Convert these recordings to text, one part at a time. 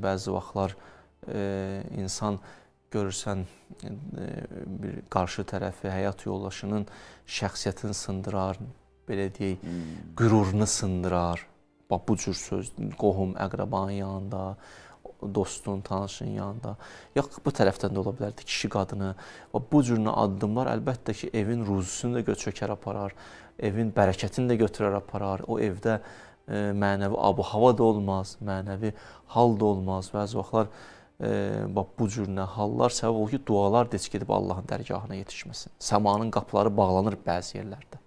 bəzi vaxtlar insan görürsən bir qarşı tərəfi həyat yoldaşının şəxsiyyətini sındırar, belə deyək, hmm. qürurunu sındırar. Bax bu cür söz qohum, əqrabanın yanında, dostun, tanışın yanında, ya bu tərəfdən də ola bilərdi, kişi, qadını. Bu cürnə addımlar əlbəttə ki, evin ruzusunu da götürər aparar, evin bərəkətini də götürər aparar. O evdə e, mənəvi abu-hava da olmaz, mənəvi hal da olmaz. Bəzi vaxtlar e, bax bu cür nə hallar səbəb olur ki, dualar deç gedib Allahın dərgahına yetişməsin. Səmanın qapıları bağlanır bəzi yerlərdə.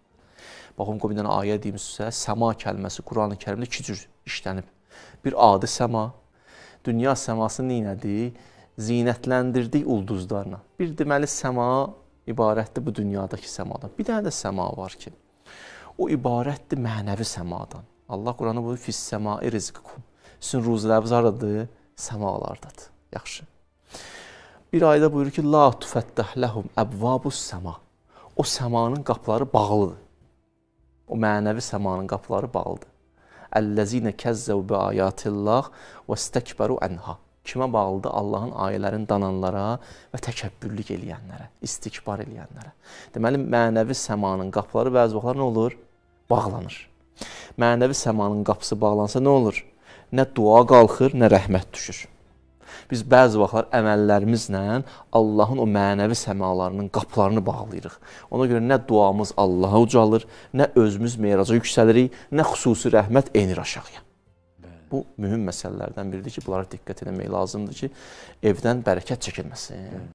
Baxın Qobindən ayə deyimsə, səma kəlməsi Qurani-Kərimdə kəl iki cür işlənib. Bir adi səma, dünya səması nəyinədik? Zinətləndirdik ulduzlarla. Bir deməli səma ibarətdir bu dünyadakı səmadan. Bir dənə də səma var ki, o ibarətdir mənəvi səmadan. Allah Quranı buyurur ki, səmai rizqikum. Sizin ruziləriniz haradır? Səmalardadır. Yaxşı. Bir ayda buyurur ki, la tufəttəh ləhum əbvabus səma. O səmanın qapıları bağlıdır. O mənəvi səmanın qapıları bağlıdır. Əlləzinə kəzzəv bi ayatillah və stəkbəru ənha. Kimə bağlıdır? Allahın ayələrini dananlara və təkəbbürlük eləyənlərə, istikbar eləyənlərə. Deməli, mənəvi səmanın qapıları bəzi vaxtlar nə olur? Bağlanır mənəvi səmanın qapısı bağlansa nə olur? Nə dua qalxır, nə rəhmət düşür. Biz bəzi vaxtlar əməllərimizlə Allahın o mənəvi səmalarının qapılarını bağlayırıq. Ona görə nə duamız Allaha ucalır, nə özümüz meyraca yüksəlirik, nə xüsusi rəhmət enir aşağıya. Bu mühüm məsələlərdən biridir ki, bunlara diqqət etmək lazımdır ki, evdən bərəkət çəkilməsin. Bəli.